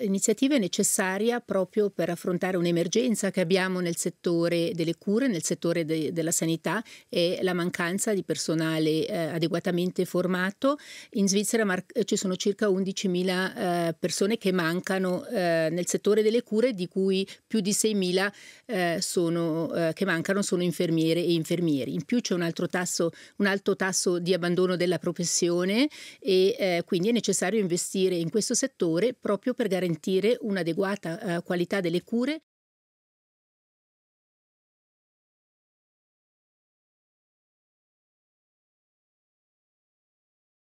L'iniziativa è necessaria proprio per affrontare un'emergenza che abbiamo nel settore delle cure, nel settore de della sanità e la mancanza di personale eh, adeguatamente formato. In Svizzera ci sono circa 11.000 eh, persone che mancano eh, nel settore delle cure, di cui più di 6.000 eh, sono, eh, che mancano sono infermiere e infermieri. In più c'è un, un, alto tasso di abbandono della professione e eh, quindi è necessario investire in questo settore proprio per garantire garantire un'adeguata eh, qualità delle cure